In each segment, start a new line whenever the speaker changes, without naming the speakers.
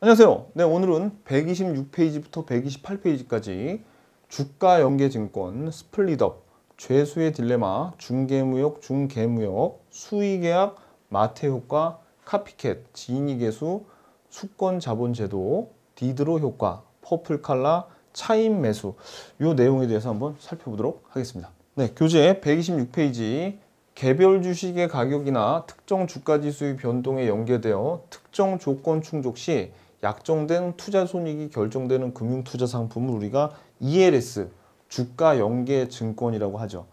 안녕하세요. 네, 오늘은 126페이지부터 128페이지까지 주가 연계 증권, 스플릿업, 죄수의 딜레마, 중개무역, 중개무역, 수의계약, 마태효과, 카피캣, 지인이계수, 수권자본제도, 디드로 효과, 퍼플칼라, 차임 매수 이 내용에 대해서 한번 살펴보도록 하겠습니다. 네, 교재 126페이지 개별 주식의 가격이나 특정 주가지수의 변동에 연계되어 특정 조건 충족 시 약정된 투자 손익이 결정되는 금융투자 상품을 우리가 ELS, 주가 연계 증권이라고 하죠.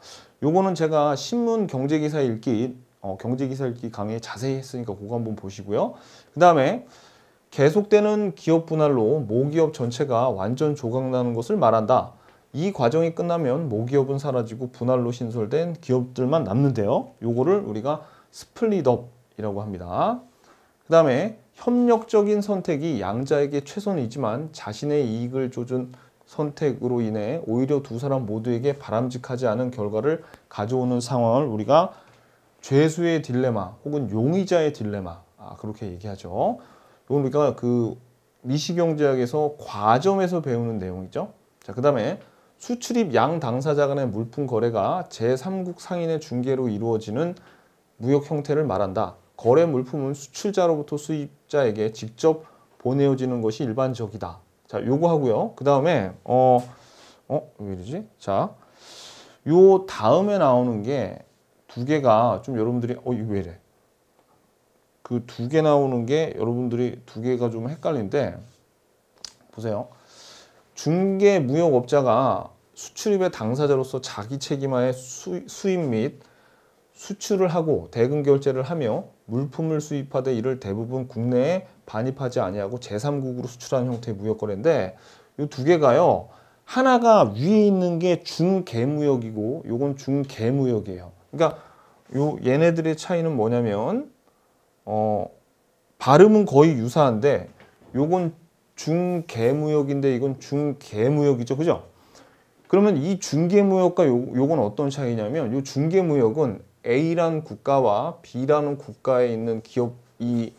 요거는 제가 신문 경제기사 읽기, 어, 경제기사 읽기 강의에 자세히 했으니까 그거 한번 보시고요. 그 다음에 계속되는 기업 분할로 모기업 전체가 완전 조각나는 것을 말한다. 이 과정이 끝나면 모기업은 사라지고 분할로 신설된 기업들만 남는데요. 요거를 우리가 스플릿업이라고 합니다. 그 다음에 협력적인 선택이 양자에게 최선이지만 자신의 이익을 조준 선택으로 인해 오히려 두 사람 모두에게 바람직하지 않은 결과를 가져오는 상황을 우리가 죄수의 딜레마 혹은 용의자의 딜레마 아, 그렇게 얘기하죠. 이건 우리가 그 미시경제학에서 과점에서 배우는 내용이죠. 자, 그 다음에 수출입 양 당사자 간의 물품 거래가 제3국 상인의 중개로 이루어지는 무역 형태를 말한다. 거래 물품은 수출자로부터 수입자에게 직접 보내어지는 것이 일반적이다. 자, 요거 하고요. 그 다음에 어, 어, 왜 이러지? 자, 요 다음에 나오는 게 두 개가 좀 여러분들이 어, 이거 왜 이래? 그 두 개 나오는 게 여러분들이 두 개가 좀헷갈리는데 보세요. 중개 무역업자가 수출입의 당사자로서 자기 책임하에 수, 수입 및 수출을 하고 대금 결제를 하며 물품을 수입하되 이를 대부분 국내에 반입하지 아니하고 제3국으로 수출하는 형태의 무역 거래인데 이 두 개가요. 하나가 위에 있는 게 중개무역이고 요건 중개무역이에요. 그러니까 요 얘네들의 차이는 뭐냐면 어 발음은 거의 유사한데 요건 중개무역인데 이건 중개무역이죠. 그죠? 그러면 이 중개무역과 요, 요건 어떤 차이냐면 요 중개무역은 A라는 국가와 B라는 국가에 있는 기업이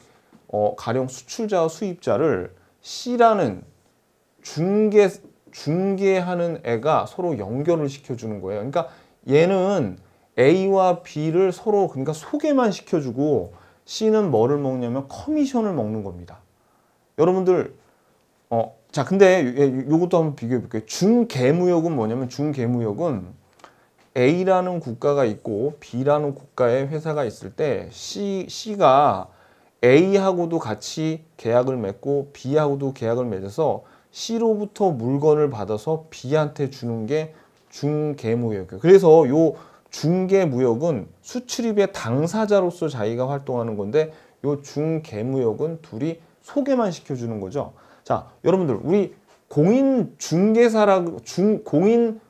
어, 가령 수출자와 수입자를 C라는 중개 중개하는 애가 서로 연결을 시켜주는 거예요. 그러니까 얘는 A와 B를 서로 그러니까 소개만 시켜주고 C는 뭐를 먹냐면 커미션을 먹는 겁니다. 여러분들 어, 자 근데 요것도 한번 비교해 볼게요. 중개무역은 뭐냐면 중개무역은 A라는 국가가 있고 B라는 국가의 회사가 있을 때 C, C가 A하고도 같이 계약을 맺고 B하고도 계약을 맺어서 C로부터 물건을 받아서 B한테 주는 게 중개무역이에요. 그래서 요 중개무역은 수출입의 당사자로서 자기가 활동하는 건데 요 중개무역은 둘이 소개만 시켜주는 거죠. 자, 여러분들 우리 공인 중개사라고 중 공인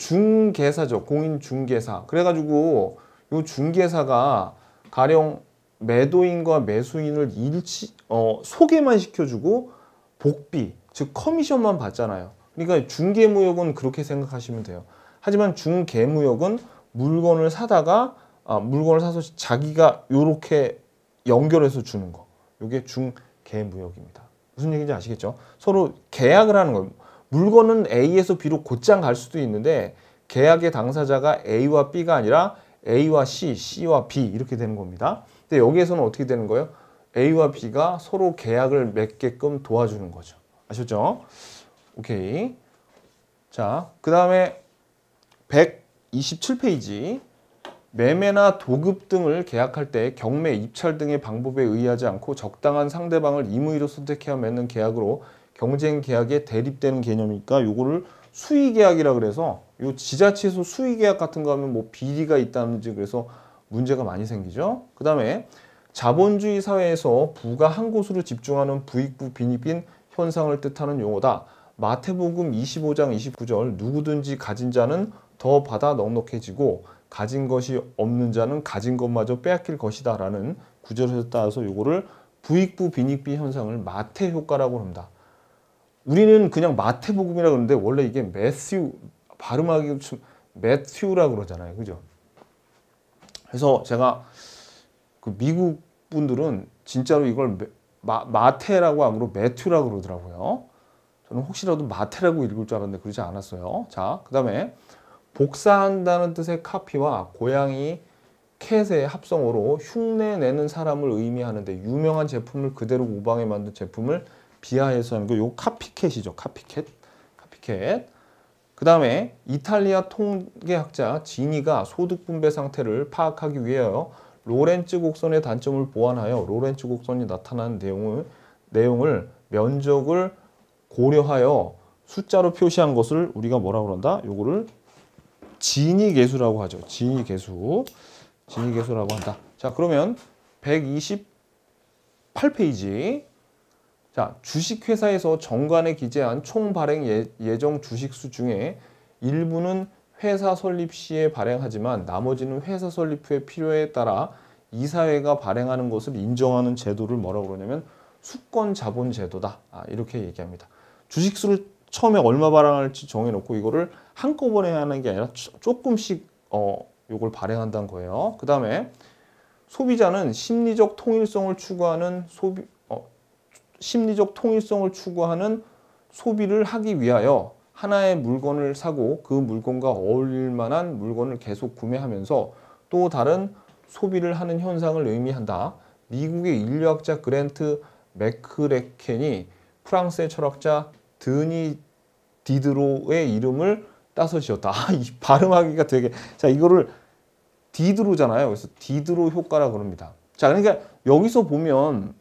중개사죠. 공인 중개사. 그래가지고 이 중개사가 가령 매도인과 매수인을 일치 어, 소개만 시켜주고 복비 즉 커미션만 받잖아요. 그러니까 중개무역은 그렇게 생각하시면 돼요. 하지만 중개무역은 물건을 사다가 아, 물건을 사서 자기가 이렇게 연결해서 주는 거. 이게 중개무역입니다. 무슨 얘기인지 아시겠죠? 서로 계약을 하는 거예요. 물건은 A에서 B로 곧장 갈 수도 있는데 계약의 당사자가 A와 B가 아니라 A와 C, C와 B 이렇게 되는 겁니다. 근데 여기에서는 어떻게 되는 거예요? A와 B가 서로 계약을 맺게끔 도와주는 거죠. 아셨죠? 오케이. 자, 그 다음에 127페이지 매매나 도급 등을 계약할 때 경매, 입찰 등의 방법에 의하지 않고 적당한 상대방을 임의로 선택해야 맺는 계약으로 경쟁 계약에 대립되는 개념이니까 요거를 수의 계약이라 그래서 요 지자체에서 수의 계약 같은 거 하면 뭐 비리가 있다든지 그래서 문제가 많이 생기죠. 그 다음에 자본주의 사회에서 부가 한 곳으로 집중하는 부익부 빈익빈 현상을 뜻하는 용어다. 마태복음 25장 29절 누구든지 가진 자는 더 받아 넉넉해지고 가진 것이 없는 자는 가진 것마저 빼앗길 것이다 라는 구절에서 따라서 요거를 부익부 빈익빈 현상을 마태 효과라고 합니다. 우리는 그냥 마태복음이라 그러는데 원래 이게 매튜 발음하기 좀 매튜라 그러잖아요. 그죠? 그래서 제가 그 미국 분들은 진짜로 이걸 마, 마태라고 함으로 매튜라 그러더라고요. 저는 혹시라도 마태라고 읽을 줄 알았는데 그러지 않았어요. 자, 그 다음에 복사한다는 뜻의 카피와 고양이 캣의 합성어로 흉내 내는 사람을 의미하는데 유명한 제품을 그대로 우방에 만든 제품을 비하해서 이는 거요 카피캣이죠. 카피캣. 카피캣. 그 다음에 이탈리아 통계학자 지니가 소득분배 상태를 파악하기 위하여 로렌츠 곡선의 단점을 보완하여 로렌츠 곡선이 나타나는 내용을, 내용을 면적을 고려하여 숫자로 표시한 것을 우리가 뭐라 그런다? 요거를 진위 계수라고 하죠. 진위 계수. 진위 계수라고 한다. 자, 그러면 128페이지 자, 주식회사에서 정관에 기재한 총 발행 예, 정 주식수 중에 일부는 회사 설립 시에 발행하지만 나머지는 회사 설립 후에 필요에 따라 이사회가 발행하는 것을 인정하는 제도를 뭐라고 그러냐면 수권 자본 제도다. 아, 이렇게 얘기합니다. 주식수를 처음에 얼마 발행할지 정해놓고 이거를 한꺼번에 하는 게 아니라 조금씩 어, 요걸 발행한다는 거예요. 그 다음에 소비자는 심리적 통일성을 추구하는 소비, 심리적 통일성을 추구하는 소비를 하기 위하여 하나의 물건을 사고 그 물건과 어울릴 만한 물건을 계속 구매하면서 또 다른 소비를 하는 현상을 의미한다. 미국의 인류학자 그랜트 맥크레켄이 프랑스의 철학자 드니 디드로의 이름을 따서 지었다. 아, 이 발음하기가 되게 자 이거를 디드로잖아요. 그래서 디드로 효과라 그럽니다. 자 그러니까 여기서 보면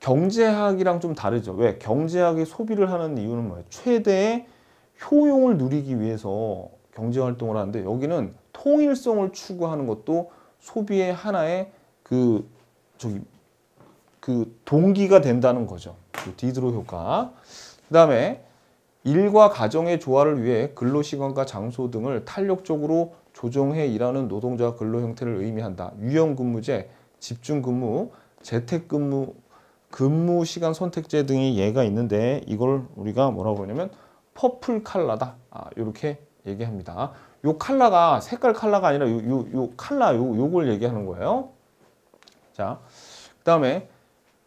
경제학이랑 좀 다르죠. 왜? 경제학이 소비를 하는 이유는 뭐예요? 최대의 효용을 누리기 위해서 경제활동을 하는데 여기는 통일성을 추구하는 것도 소비의 하나의 그 저기 그 동기가 된다는 거죠. 그 디드로 효과. 그 다음에 일과 가정의 조화를 위해 근로시간과 장소 등을 탄력적으로 조정해 일하는 노동자 근로 형태를 의미한다. 유형근무제 집중근무, 재택근무 근무 시간 선택제 등이 예가 있는데 이걸 우리가 뭐라고 하냐면 퍼플 칼라다 아, 이렇게 얘기합니다. 요 칼라가 색깔 칼라가 아니라 요, 요, 요 칼라 요, 요걸 얘기하는 거예요. 자, 그 다음에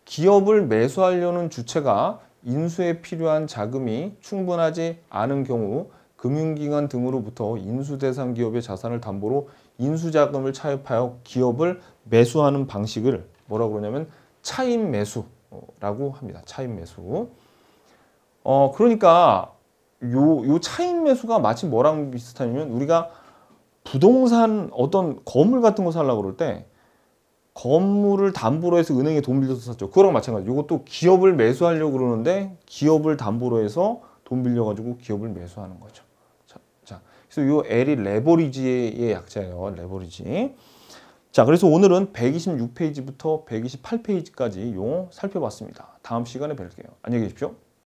기업을 매수하려는 주체가 인수에 필요한 자금이 충분하지 않은 경우 금융기관 등으로부터 인수대상 기업의 자산을 담보로 인수자금을 차입하여 기업을 매수하는 방식을 뭐라고 그러냐면 차입 매수 라고 합니다. 차익 매수. 어, 그러니까 요, 요 차익 매수가 마치 뭐랑 비슷하냐면 우리가 부동산 어떤 건물 같은 거 살려고 그럴 때 건물을 담보로 해서 은행에 돈 빌려서 샀죠. 그거랑 마찬가지. 이것도 기업을 매수하려고 그러는데 기업을 담보로 해서 돈 빌려가지고 기업을 매수하는 거죠. 자, 자 그래서 이 L이 레버리지의 약자예요. 레버리지. 자, 그래서 오늘은 126페이지부터 128페이지까지 용어 살펴봤습니다. 다음 시간에 뵐게요. 안녕히 계십시오.